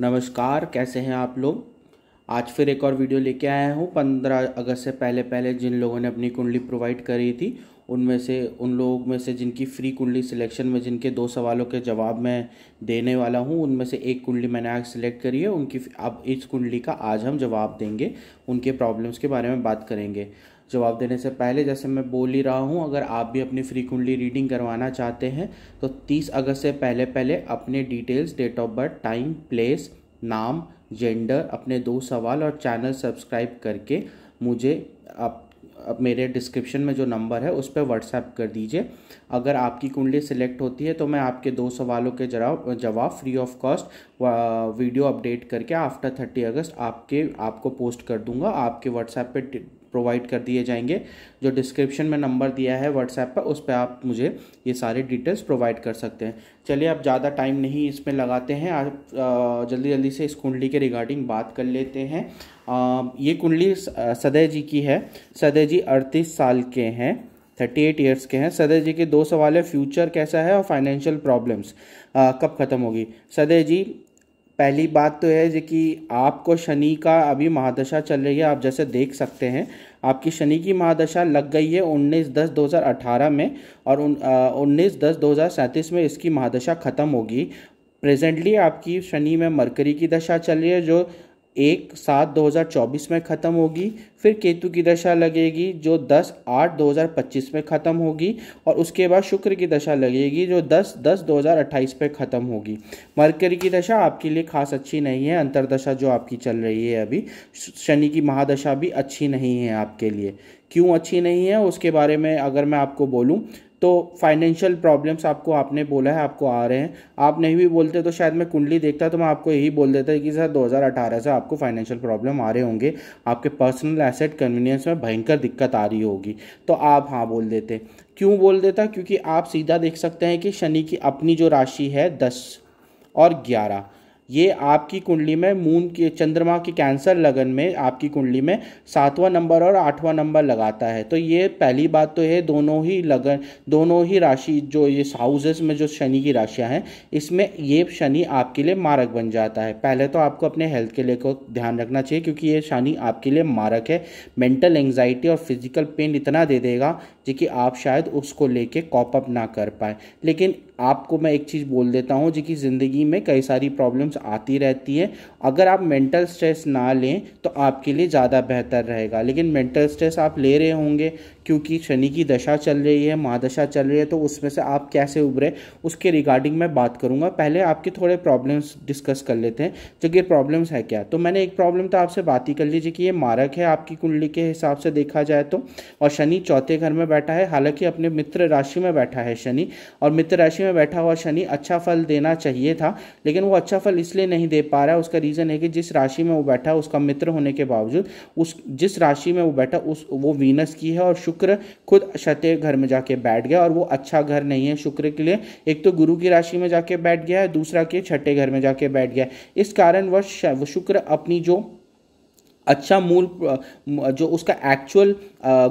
नमस्कार कैसे हैं आप लोग आज फिर एक और वीडियो लेके आया हूँ पंद्रह अगस्त से पहले पहले जिन लोगों ने अपनी कुंडली प्रोवाइड करी थी उनमें से उन लोगों में से जिनकी फ्री कुंडली सिलेक्शन में जिनके दो सवालों के जवाब मैं देने वाला हूँ उनमें से एक कुंडली मैंने आज सिलेक्ट करी है उनकी अब इस कुंडली का आज हम जवाब देंगे उनके प्रॉब्लम्स के बारे में बात करेंगे जवाब देने से पहले जैसे मैं बोल ही रहा हूँ अगर आप भी अपनी कुंडली रीडिंग करवाना चाहते हैं तो 30 अगस्त से पहले पहले अपने details date of birth time place नाम जेंडर अपने दो सवाल और चैनल सब्सक्राइब करके मुझे आप अब मेरे डिस्क्रिप्शन में जो नंबर है उस पर व्हाट्सएप कर दीजिए अगर आपकी कुंडली सिलेक्ट होती है तो मैं आपके दो सवालों के जरा जवाब free of cost video update करके आफ्टर थर्टी अगस्त आपके आपको पोस्ट कर दूंगा आपके व्हाट्सएप पे प्रोवाइड कर दिए जाएंगे जो डिस्क्रिप्शन में नंबर दिया है व्हाट्सएप पर उस पर आप मुझे ये सारे डिटेल्स प्रोवाइड कर सकते हैं चलिए आप ज़्यादा टाइम नहीं इसमें लगाते हैं आप जल्दी जल्दी से इस कुंडली के रिगार्डिंग बात कर लेते हैं आ, ये कुंडली सदय जी की है सदय जी अड़तीस साल के हैं थर्टी एट ईयर्स के हैं सदय जी के दो सवाल है फ्यूचर कैसा है और फाइनेंशियल प्रॉब्लम्स कब ख़त्म होगी सदय जी पहली बात तो है जी कि आपको शनि का अभी महादशा चल रही है आप जैसे देख सकते हैं आपकी शनि की महादशा लग गई है उन्नीस दस 2018 में और उन्नीस दस 2037 में इसकी महादशा ख़त्म होगी प्रेजेंटली आपकी शनि में मरकरी की दशा चल रही है जो एक सात 2024 में ख़त्म होगी फिर केतु की दशा लगेगी जो दस आठ 2025 में ख़त्म होगी और उसके बाद शुक्र की दशा लगेगी जो दस दस 2028 पे ख़त्म होगी मरकरी की दशा आपके लिए खास अच्छी नहीं है अंतरदशा जो आपकी चल रही है अभी शनि की महादशा भी अच्छी नहीं है आपके लिए क्यों अच्छी नहीं है उसके बारे में अगर मैं आपको बोलूँ तो फाइनेंशियल प्रॉब्लम्स आपको आपने बोला है आपको आ रहे हैं आप नहीं भी बोलते तो शायद मैं कुंडली देखता तो मैं आपको यही बोल देता कि सर 2018 से आपको फाइनेंशियल प्रॉब्लम आ रहे होंगे आपके पर्सनल एसेट कन्वीनियंस में भयंकर दिक्कत आ रही होगी तो आप हाँ बोल देते क्यों बोल देता क्योंकि आप सीधा देख सकते हैं कि शनि की अपनी जो राशि है दस और ग्यारह ये आपकी कुंडली में मून के चंद्रमा के कैंसर लगन में आपकी कुंडली में सातवां नंबर और आठवां नंबर लगाता है तो ये पहली बात तो है दोनों ही लगन दोनों ही राशि जो ये हाउसेस में जो शनि की राशियाँ हैं इसमें ये शनि आपके लिए मारक बन जाता है पहले तो आपको अपने हेल्थ के लिए को ध्यान रखना चाहिए क्योंकि ये शनि आपके लिए मारक है मेंटल एंगजाइटी और फिजिकल पेन इतना दे देगा जो कि आप शायद उसको लेके कर कॉपअप ना कर पाए लेकिन आपको मैं एक चीज़ बोल देता हूँ जो कि ज़िंदगी में कई सारी प्रॉब्लम्स आती रहती है अगर आप मेंटल स्ट्रेस ना लें तो आपके लिए ज़्यादा बेहतर रहेगा लेकिन मेंटल स्ट्रेस आप ले रहे होंगे क्योंकि शनि की दशा चल रही है महादशा चल रही है तो उसमें से आप कैसे उभरे उसके रिगार्डिंग मैं बात करूंगा पहले आपके थोड़े प्रॉब्लम्स डिस्कस कर लेते हैं जो कि प्रॉब्लम्स है क्या तो मैंने एक प्रॉब्लम तो आपसे बात ही कर लीजिए कि ये मारक है आपकी कुंडली के हिसाब से देखा जाए तो और शनि चौथे घर में बैठा है हालांकि अपने मित्र राशि में बैठा है शनि और मित्र राशि में बैठा हुआ शनि अच्छा फल देना चाहिए था लेकिन वो अच्छा फल इसलिए नहीं दे पा रहा है उसका रीज़न है कि जिस राशि में वो बैठा है उसका मित्र होने के बावजूद उस जिस राशि में वो बैठा उस वो वीनस की है और शुक्र शुक्र खुद क्षत्रिय घर में जाके बैठ गया और वो अच्छा घर नहीं है शुक्र के लिए एक तो गुरु की राशि में जाके बैठ गया है दूसरा के छठे घर में जाके बैठ गया इस कारण वह शुक्र अपनी जो अच्छा मूल जो उसका एक्चुअल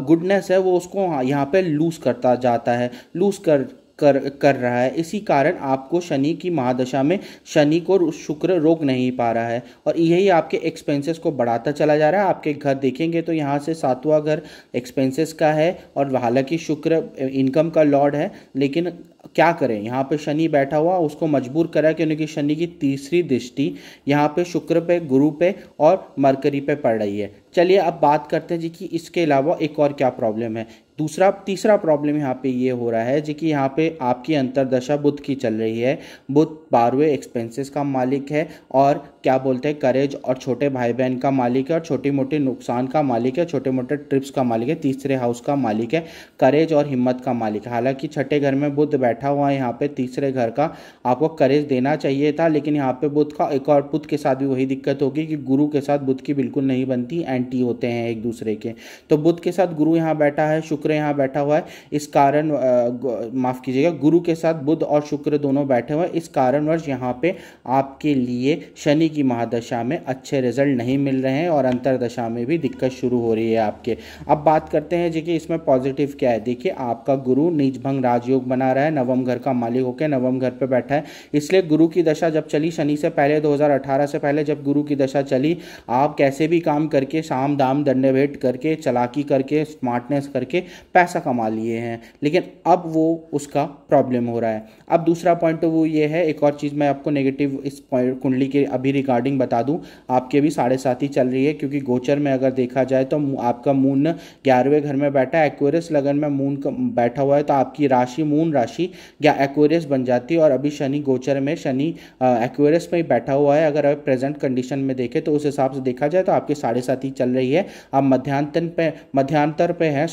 गुडनेस है वो उसको यहाँ पे लूज़ करता जाता है लूज़ कर कर कर रहा है इसी कारण आपको शनि की महादशा में शनि को शुक्र रोक नहीं पा रहा है और यही आपके एक्सपेंसेस को बढ़ाता चला जा रहा है आपके घर देखेंगे तो यहाँ से सातवां घर एक्सपेंसेस का है और हालांकि शुक्र इनकम का लॉर्ड है लेकिन क्या करें यहाँ पे शनि बैठा हुआ उसको मजबूर करा क्योंकि शनि की तीसरी दृष्टि यहाँ पे शुक्र पे गुरु पे और मरकरी पे पड़ रही है चलिए अब बात करते हैं जी कि इसके अलावा एक और क्या प्रॉब्लम है दूसरा तीसरा प्रॉब्लम यहाँ पे ये हो रहा है जी कि यहाँ पे आपकी अंतरदशा बुद्ध की चल रही है बुद्ध बारहवें एक्सपेंसेस का मालिक है और क्या बोलते हैं करेज और छोटे भाई बहन का मालिक है और छोटी मोटी नुकसान का मालिक है छोटे मोटे ट्रिप्स का मालिक है तीसरे हाउस का मालिक है करेज और हिम्मत का मालिक है हालांकि छठे घर में बुद्ध बैठा हुआ है यहाँ पे तीसरे घर का आपको करेज देना चाहिए था लेकिन यहाँ पे बुद्ध का एक और बुद्ध के साथ भी वही दिक्कत होगी कि गुरु के साथ बुद्ध की बिल्कुल नहीं बनती एंटी होते हैं एक दूसरे के तो बुद्ध के साथ गुरु यहाँ बैठा है शुक्र शुक्र यहाँ बैठा हुआ है इस कारण माफ़ कीजिएगा गुरु के साथ बुद्ध और शुक्र दोनों बैठे हुए हैं इस कारणवश यहाँ पे आपके लिए शनि की महादशा में अच्छे रिजल्ट नहीं मिल रहे हैं और अंतरदशा में भी दिक्कत शुरू हो रही है आपके अब बात करते हैं जी कि इसमें पॉजिटिव क्या है देखिए आपका गुरु निजभंग राजयोग बना रहा है नवम घर का मालिक होकर नवम घर पर बैठा है इसलिए गुरु की दशा जब चली शनि से पहले 2018 से पहले जब गुरु की दशा चली आप कैसे भी काम करके शाम दाम दंडे भेंट करके चलाकी करके स्मार्टनेस करके पैसा कमा लिए हैं लेकिन अब वो उसका प्रॉब्लम हो रहा है अब दूसरा पॉइंट तो वो ये है एक और चीज़ मैं आपको नेगेटिव इस कुंडली के अभी रिगार्डिंग बता दूं आपके भी साढ़े साथ ही चल रही है क्योंकि गोचर में अगर देखा जाए तो आपका मून ग्यारहवें घर में बैठा है एक्वेरियस लगन में मून बैठा हुआ है तो आपकी राशि मून राशि एक्वेरियस बन जाती है और अभी शनि गोचर में शनि एक्वेरियस में ही बैठा हुआ है अगर आप प्रेजेंट कंडीशन में देखें तो उस हिसाब से देखा जाए तो आपकी साढ़े सात ही चल रही है आप मध्यांतर पे मध्यांतर पे हैं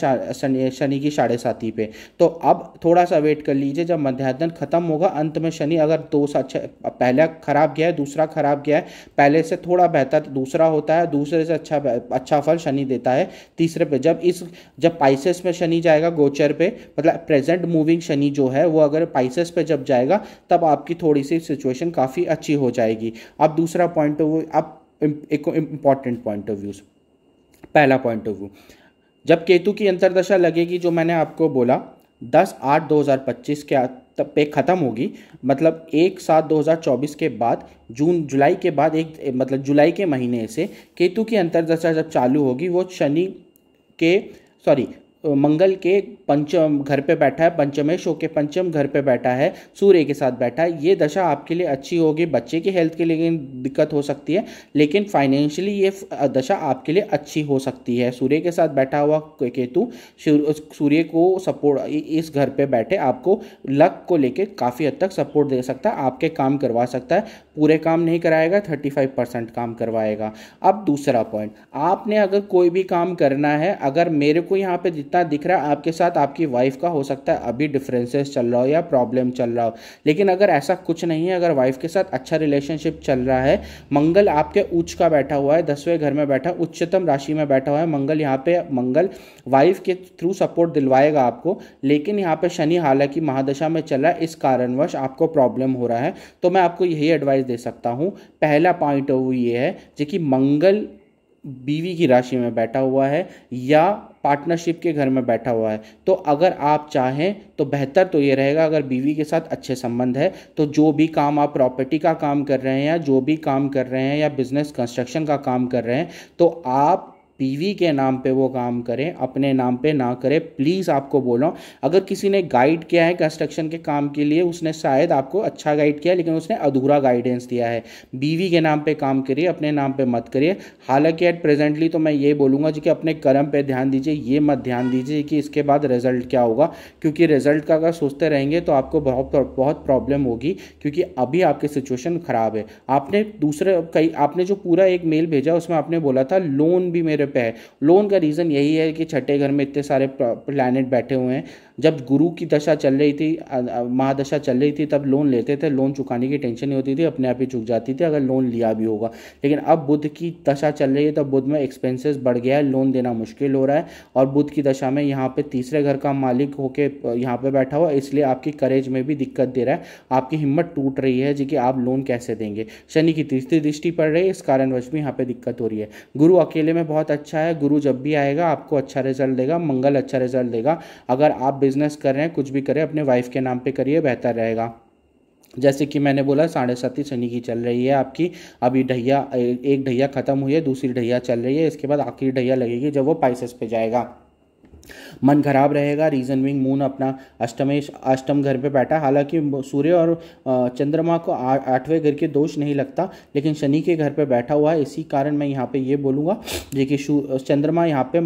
शनि की साढ़े साथी पे तो अब थोड़ा सा वेट कर लीजिए जब मध्याह्न खत्म होगा अंत में शनि अगर दो अच्छा पहला खराब गया है दूसरा खराब गया है पहले से थोड़ा बेहतर दूसरा होता है दूसरे से अच्छा अच्छा फल शनि देता है तीसरे पे जब इस जब पाइसेस में शनि जाएगा गोचर पे मतलब प्रेजेंट मूविंग शनि जो है वो अगर पाइसेस पे जब जाएगा तब आपकी थोड़ी सी सिचुएशन काफ़ी अच्छी हो जाएगी अब दूसरा पॉइंट ऑफ व्यू अब एक इम्पॉर्टेंट पॉइंट ऑफ व्यू पहला पॉइंट ऑफ व्यू जब केतु की अंतरदशा लगेगी जो मैंने आपको बोला दस आठ दो हज़ार पच्चीस के तब पे ख़त्म होगी मतलब एक सात दो हज़ार चौबीस के बाद जून जुलाई के बाद एक मतलब जुलाई के महीने से केतु की अंतरदशा जब चालू होगी वो शनि के सॉरी मंगल के पंचम घर पे बैठा है पंचमेश के पंचम घर पे बैठा है सूर्य के साथ बैठा है ये दशा आपके लिए अच्छी होगी बच्चे की हेल्थ के लिए दिक्कत हो सकती है लेकिन फाइनेंशियली ये दशा आपके लिए अच्छी हो सकती है सूर्य के साथ बैठा हुआ केतु सूर्य को सपोर्ट इस घर पे बैठे आपको लक को लेके काफ़ी हद तक सपोर्ट दे सकता है आपके काम करवा सकता है पूरे काम नहीं कराएगा थर्टी फाइव परसेंट काम करवाएगा अब दूसरा पॉइंट आपने अगर कोई भी काम करना है अगर मेरे को यहाँ पर जितना दिख रहा है आपके साथ आपकी वाइफ का हो सकता है अभी डिफरेंसेस चल रहा हो या प्रॉब्लम चल रहा हो लेकिन अगर ऐसा कुछ नहीं है अगर वाइफ के साथ अच्छा रिलेशनशिप चल रहा है मंगल आपके उच्च का बैठा हुआ है दसवें घर में बैठा उच्चतम राशि में बैठा हुआ है मंगल यहाँ पे मंगल वाइफ के थ्रू सपोर्ट दिलवाएगा आपको लेकिन यहाँ पे शनि हालांकि महादशा में चल रहा है इस कारणवश आपको प्रॉब्लम हो रहा है तो मैं आपको यही एडवाइस दे सकता हूँ पहला पॉइंट ये है जो कि मंगल बीवी की राशि में बैठा हुआ है या पार्टनरशिप के घर में बैठा हुआ है तो अगर आप चाहें तो बेहतर तो ये रहेगा अगर बीवी के साथ अच्छे संबंध है तो जो भी काम आप प्रॉपर्टी का काम कर रहे हैं या जो भी काम कर रहे हैं या बिजनेस कंस्ट्रक्शन का काम कर रहे हैं तो आप बीवी के नाम पे वो काम करें अपने नाम पे ना करें प्लीज़ आपको बोलो अगर किसी ने गाइड किया है कंस्ट्रक्शन के काम के लिए उसने शायद आपको अच्छा गाइड किया लेकिन उसने अधूरा गाइडेंस दिया है बीवी के नाम पे काम करिए अपने नाम पे मत करिए हालांकि एट प्रेजेंटली तो मैं ये बोलूँगा जी कि अपने कर्म पर ध्यान दीजिए ये मत ध्यान दीजिए कि इसके बाद रिजल्ट क्या होगा क्योंकि रिजल्ट का अगर सोचते रहेंगे तो आपको बहुत बहुत प्रॉब्लम होगी क्योंकि अभी आपकी सिचुएशन ख़राब है आपने दूसरे कई आपने जो पूरा एक मेल भेजा उसमें आपने बोला था लोन भी मेरे पे है लोन का रीज़न यही है कि छठे घर में इतने सारे प्लानट बैठे हुए हैं जब गुरु की दशा चल रही थी महादशा चल रही थी तब लोन लेते थे लोन चुकाने की टेंशन नहीं होती थी अपने आप ही चुक जाती थी अगर लोन लिया भी होगा लेकिन अब बुद्ध की दशा चल रही है तब बुद्ध में एक्सपेंसेस बढ़ गया है लोन देना मुश्किल हो रहा है और बुद्ध की दशा में यहाँ पर तीसरे घर का मालिक होके यहाँ पर बैठा हुआ इसलिए आपकी करेज में भी दिक्कत दे रहा है आपकी हिम्मत टूट रही है जी कि आप लोन कैसे देंगे शनि की तीसरी दृष्टि पड़ रही है इस कारणवश भी यहाँ पर दिक्कत हो रही है गुरु अकेले में बहुत अच्छा है गुरु जब भी आएगा आपको अच्छा रिजल्ट देगा मंगल अच्छा रिजल्ट देगा अगर आप बिज़नेस कर रहे हैं कुछ भी करें अपने वाइफ के नाम पे करिए बेहतर रहेगा जैसे कि मैंने बोला साढ़े ही शनि की चल रही है आपकी अभी ढैया एक ढैया ख़त्म हुई है दूसरी ढैया चल रही है इसके बाद आखिरी ढैया लगेगी जब वो पाइसेस पे जाएगा मन खराब रहेगा रीजन विंग मून अपना अष्टमेश अष्टम घर पे बैठा हालांकि सूर्य और चंद्रमा को आठवें घर के दोष नहीं लगता लेकिन शनि के घर पे बैठा हुआ है इसी कारण मैं यहाँ पे ये बोलूँगा कि चंद्रमा यहाँ पे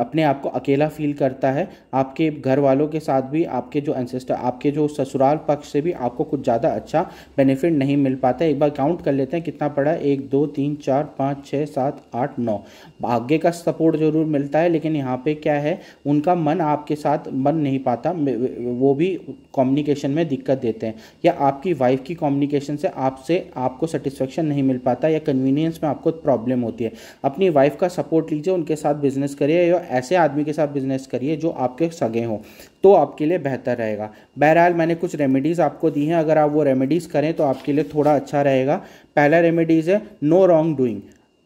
अपने आप को अकेला फील करता है आपके घर वालों के साथ भी आपके जो एंसेस्टर आपके जो ससुराल पक्ष से भी आपको कुछ ज़्यादा अच्छा बेनिफिट नहीं मिल पाता एक बार काउंट कर लेते हैं कितना पड़ा एक दो तीन चार पाँच छः सात आठ नौ भाग्य का सपोर्ट जरूर मिलता है लेकिन यहाँ वहाँ पे क्या है उनका मन आपके साथ बन नहीं पाता वो भी कम्युनिकेशन में दिक्कत देते हैं या आपकी वाइफ की कम्युनिकेशन से आपसे आपको सेटिस्फेक्शन नहीं मिल पाता या कन्वीनियंस में आपको प्रॉब्लम होती है अपनी वाइफ का सपोर्ट लीजिए उनके साथ बिजनेस करिए या ऐसे आदमी के साथ बिजनेस करिए जो आपके सगे हों तो आपके लिए बेहतर रहेगा बहरहाल मैंने कुछ रेमेडीज़ आपको दी हैं अगर आप वो रेमेडीज़ करें तो आपके लिए थोड़ा अच्छा रहेगा पहला रेमेडीज़ है नो रॉन्ग डूइंग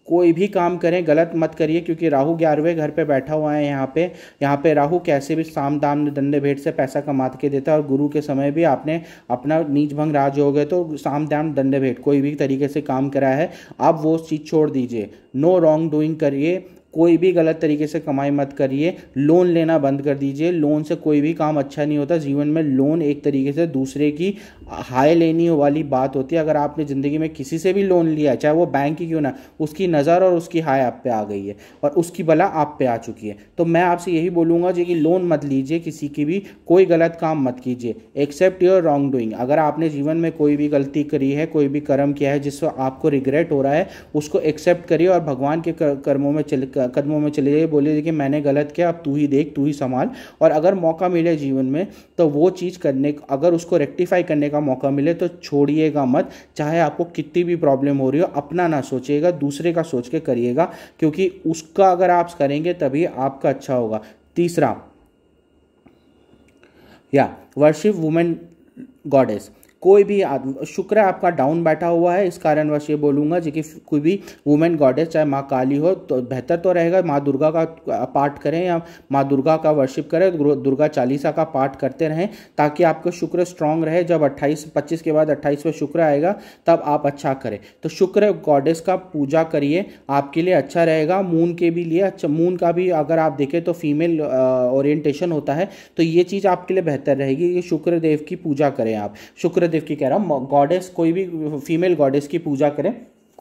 कोई भी काम करें गलत मत करिए क्योंकि राहु ग्यारहवें घर पे बैठा हुआ है यहाँ पे यहाँ पे राहु कैसे भी साम दाम दंडे भेंट से पैसा कमा के देता है और गुरु के समय भी आपने अपना नीच भंग राज हो गए तो साम दाम दंडे भेंट कोई भी तरीके से काम करा है आप वो चीज़ छोड़ दीजिए नो रॉन्ग डूइंग करिए कोई भी गलत तरीके से कमाई मत करिए लोन लेना बंद कर दीजिए लोन से कोई भी काम अच्छा नहीं होता जीवन में लोन एक तरीके से दूसरे की हाय लेनी वाली बात होती है अगर आपने ज़िंदगी में किसी से भी लोन लिया है चाहे वो बैंक ही क्यों ना उसकी नज़र और उसकी हाय आप पे आ गई है और उसकी बला आप पे आ चुकी है तो मैं आपसे यही बोलूँगा जी कि लोन मत लीजिए किसी की भी कोई गलत काम मत कीजिए एक्सेप्ट योर रॉन्ग डूइंग अगर आपने जीवन में कोई भी गलती करी है कोई भी कर्म किया है जिससे आपको रिग्रेट हो रहा है उसको एक्सेप्ट करिए और भगवान के कर्मों में चल कर कदमों में चले जाइए बोले कि मैंने गलत किया अब तू ही देख तू ही संभाल और अगर मौका मिले जीवन में तो वो चीज़ करने अगर उसको रेक्टिफाई करने का मौका मिले तो छोड़िएगा मत चाहे आपको कितनी भी प्रॉब्लम हो रही हो अपना ना सोचिएगा दूसरे का सोच के करिएगा क्योंकि उसका अगर आप करेंगे तभी आपका अच्छा होगा तीसरा या वर्शिप वुमेन गॉडेस कोई भी आदमी शुक्र आपका डाउन बैठा हुआ है इस कारणवश ये बोलूँगा जी कि कोई भी वुमेन गॉडेस चाहे माँ काली हो तो बेहतर तो रहेगा माँ दुर्गा का पाठ करें या माँ दुर्गा का वर्शिप करें दुर्गा चालीसा का पाठ करते रहें ताकि आपका शुक्र स्ट्रांग रहे जब 28 25 के बाद में शुक्र आएगा तब आप अच्छा करें तो शुक्र गॉडेस का पूजा करिए आपके लिए अच्छा रहेगा मून के भी लिए अच्छा मून का भी अगर आप देखें तो फीमेल ओरिएंटेशन uh, होता है तो ये चीज़ आपके लिए बेहतर रहेगी कि शुक्र देव की पूजा करें आप शुक्र देव की कह रहा हूँ गॉडेस कोई भी फीमेल गॉडेस की पूजा करें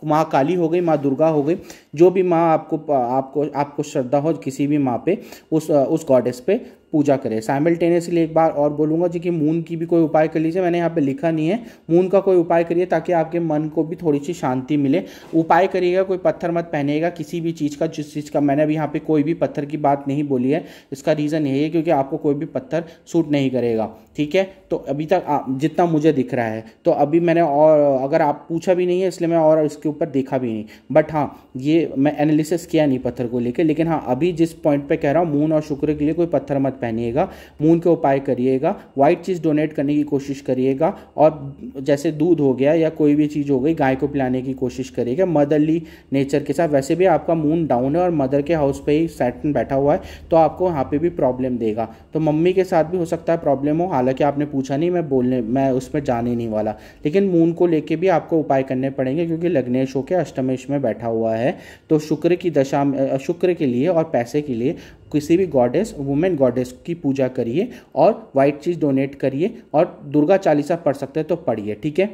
माँ काली हो गई माँ दुर्गा हो गई जो भी माँ आपको आपको आपको श्रद्धा हो किसी भी माँ पे उस उस गॉडेस पे पूजा करें साइमल्टेनियसली एक बार और बोलूंगा जी कि मून की भी कोई उपाय कर लीजिए मैंने यहाँ पे लिखा नहीं है मून का कोई उपाय करिए ताकि आपके मन को भी थोड़ी सी शांति मिले उपाय करिएगा कोई पत्थर मत पहनेगा किसी भी चीज़ का जिस चीज़ का मैंने अभी यहाँ पे कोई भी पत्थर की बात नहीं बोली है इसका रीज़न यही है क्योंकि आपको कोई भी पत्थर सूट नहीं करेगा ठीक है तो अभी तक जितना मुझे दिख रहा है तो अभी मैंने और अगर आप पूछा भी नहीं है इसलिए मैं और इसके ऊपर देखा भी नहीं बट हाँ ये मैं एनालिसिस किया नहीं पत्थर को लेकर लेकिन हाँ अभी जिस पॉइंट पर कह रहा हूँ मून और शुक्र के लिए कोई पत्थर मत पहनिएगा मून के उपाय करिएगा वाइट चीज़ डोनेट करने की कोशिश करिएगा और जैसे दूध हो गया या कोई भी चीज़ हो गई गाय को पिलाने की कोशिश करिएगा मदरली नेचर के साथ वैसे भी आपका मून डाउन है और मदर के हाउस पर ही सैटन बैठा हुआ है तो आपको वहाँ पर भी प्रॉब्लम देगा तो मम्मी के साथ भी हो सकता है प्रॉब्लम हो हालांकि आपने पूछा नहीं मैं बोलने मैं उसमें जाने नहीं वाला लेकिन मून को लेके भी आपको उपाय करने पड़ेंगे क्योंकि लग्नेश होकर अष्टमेश में बैठा हुआ है तो शुक्र की दशा में शुक्र के लिए और पैसे के लिए किसी भी गॉडेस वुमेन गॉडेस की पूजा करिए और वाइट चीज़ डोनेट करिए और दुर्गा चालीसा पढ़ सकते हैं तो पढ़िए ठीक है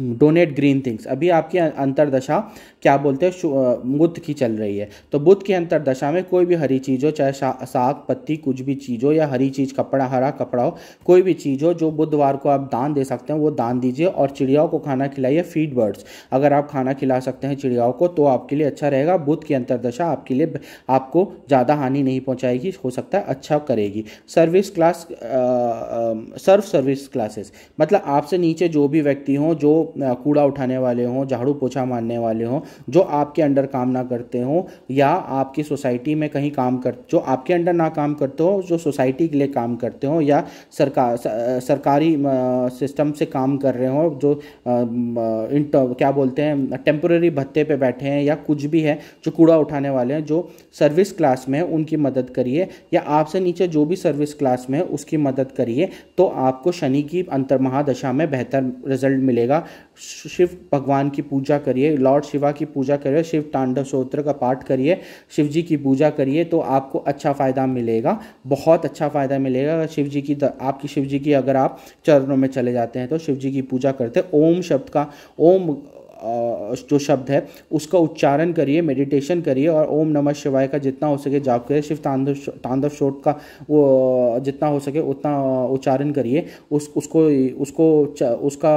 डोनेट ग्रीन थिंग्स अभी आपकी अंतरदशा क्या बोलते हैं बुद्ध की चल रही है तो बुद्ध की अंतरदशा में कोई भी हरी चीज़ हो चाहे साग पत्ती कुछ भी चीज़ हो या हरी चीज़ कपड़ा हरा कपड़ा हो कोई भी चीज़ हो जो बुधवार को आप दान दे सकते हैं वो दान दीजिए और चिड़ियाओं को खाना खिलाइए फीड बर्ड्स अगर आप खाना खिला सकते हैं चिड़ियाओं को तो आपके लिए अच्छा रहेगा बुद्ध की अंतरदशा आपके लिए आपको ज़्यादा हानि नहीं पहुँचाएगी हो सकता है अच्छा करेगी service class serve service classes मतलब आपसे नीचे जो भी व्यक्ति हों जो कूड़ा उठाने वाले हों झाड़ू पोछा मारने वाले हों जो आपके अंडर काम ना करते हों या आपकी सोसाइटी में कहीं काम कर जो आपके अंडर ना काम करते हो जो सोसाइटी के लिए काम करते हों या सरकार सरकारी सिस्टम से काम कर रहे हों जो इंटर क्या बोलते हैं टेम्प्रेरी भत्ते पे बैठे हैं या कुछ भी है जो कूड़ा उठाने वाले हैं जो सर्विस क्लास में है उनकी मदद करिए या आपसे नीचे जो भी सर्विस क्लास में है उसकी मदद करिए तो आपको शनि की महादशा में बेहतर रिजल्ट मिलेगा शिव भगवान की पूजा करिए लॉर्ड शिवा की पूजा करिए शिव तांडव स्त्रोत्र का पाठ करिए शिव जी की पूजा करिए तो आपको अच्छा फ़ायदा मिलेगा बहुत अच्छा फ़ायदा मिलेगा अगर शिव जी की आपकी शिव जी की अगर आप चरणों में चले जाते हैं तो शिव जी की पूजा करते ओम शब्द का ओम जो शब्द है उसका उच्चारण करिए मेडिटेशन करिए और ओम नमः शिवाय का जितना हो सके जाप करिए शिव तांडव तांडव शोट का वो जितना हो सके उतना उच्चारण करिए उस उसको उसको उसका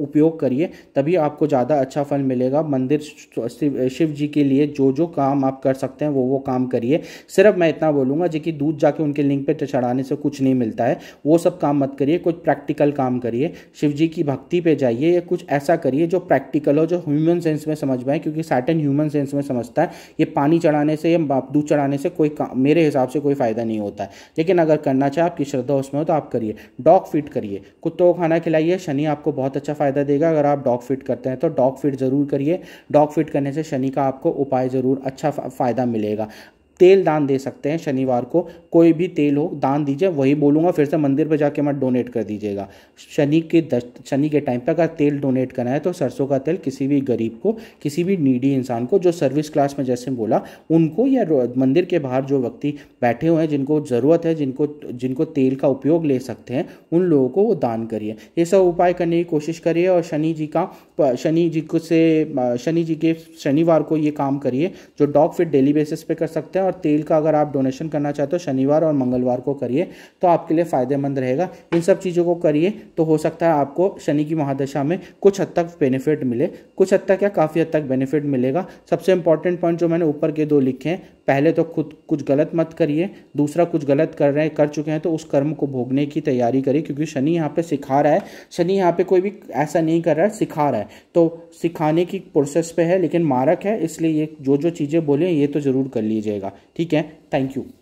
उपयोग करिए तभी आपको ज़्यादा अच्छा फल मिलेगा मंदिर शिव जी के लिए जो जो काम आप कर सकते हैं वो वो काम करिए सिर्फ मैं इतना बोलूँगा जो कि दूध जाके उनके लिंक पर चढ़ाने से कुछ नहीं मिलता है वो सब काम मत करिए कुछ प्रैक्टिकल काम करिए शिव जी की भक्ति पे जाइए या कुछ ऐसा करिए जो प्रैक्टिकल हो जो ह्यूमन सेंस में समझ पाए क्योंकि सैटन ह्यूमन सेंस में समझता है ये पानी चढ़ाने से या दूध चढ़ाने से कोई मेरे हिसाब से कोई फ़ायदा नहीं होता है लेकिन अगर करना चाहे आपकी श्रद्धा उसमें हो तो आप करिए डॉग फिट करिए कुत्तों को खाना खिलाइए शनि आपको बहुत अच्छा फ़ायदा देगा अगर आप डॉग फिट करते हैं तो डॉग फिट ज़रूर करिए डॉग फिट करने से शनि का आपको उपाय ज़रूर अच्छा फ़ायदा मिलेगा तेल दान दे सकते हैं शनिवार को कोई भी तेल हो दान दीजिए वही बोलूँगा फिर से मंदिर पर जाके मत डोनेट कर दीजिएगा शनि के शनि के टाइम पर अगर तेल डोनेट करना है तो सरसों का तेल किसी भी गरीब को किसी भी नीडी इंसान को जो सर्विस क्लास में जैसे बोला उनको या मंदिर के बाहर जो व्यक्ति बैठे हुए हैं जिनको ज़रूरत है जिनको जिनको तेल का उपयोग ले सकते हैं उन लोगों को वो दान करिए ये सब उपाय करने की कोशिश करिए और शनि जी का शनि जी को से शनि जी के शनिवार को ये काम करिए जो डॉग फिट डेली बेसिस पे कर सकते हैं और तेल का अगर आप डोनेशन करना चाहते हो शनिवार और मंगलवार को करिए तो आपके लिए फ़ायदेमंद रहेगा इन सब चीज़ों को करिए तो हो सकता है आपको शनि की महादशा में कुछ हद तक बेनिफिट मिले कुछ हद तक या काफ़ी हद तक बेनिफिट मिलेगा सबसे इंपॉर्टेंट पॉइंट जो मैंने ऊपर के दो लिखे हैं पहले तो खुद कुछ गलत मत करिए दूसरा कुछ गलत कर रहे कर चुके हैं तो उस कर्म को भोगने की तैयारी करिए क्योंकि शनि यहाँ पे सिखा रहा है शनि यहाँ पे कोई भी ऐसा नहीं कर रहा है सिखा रहा है तो सिखाने की प्रोसेस पे है लेकिन मारक है इसलिए ये जो जो चीज़ें बोले ये तो ज़रूर कर लीजिएगा ठीक है थैंक यू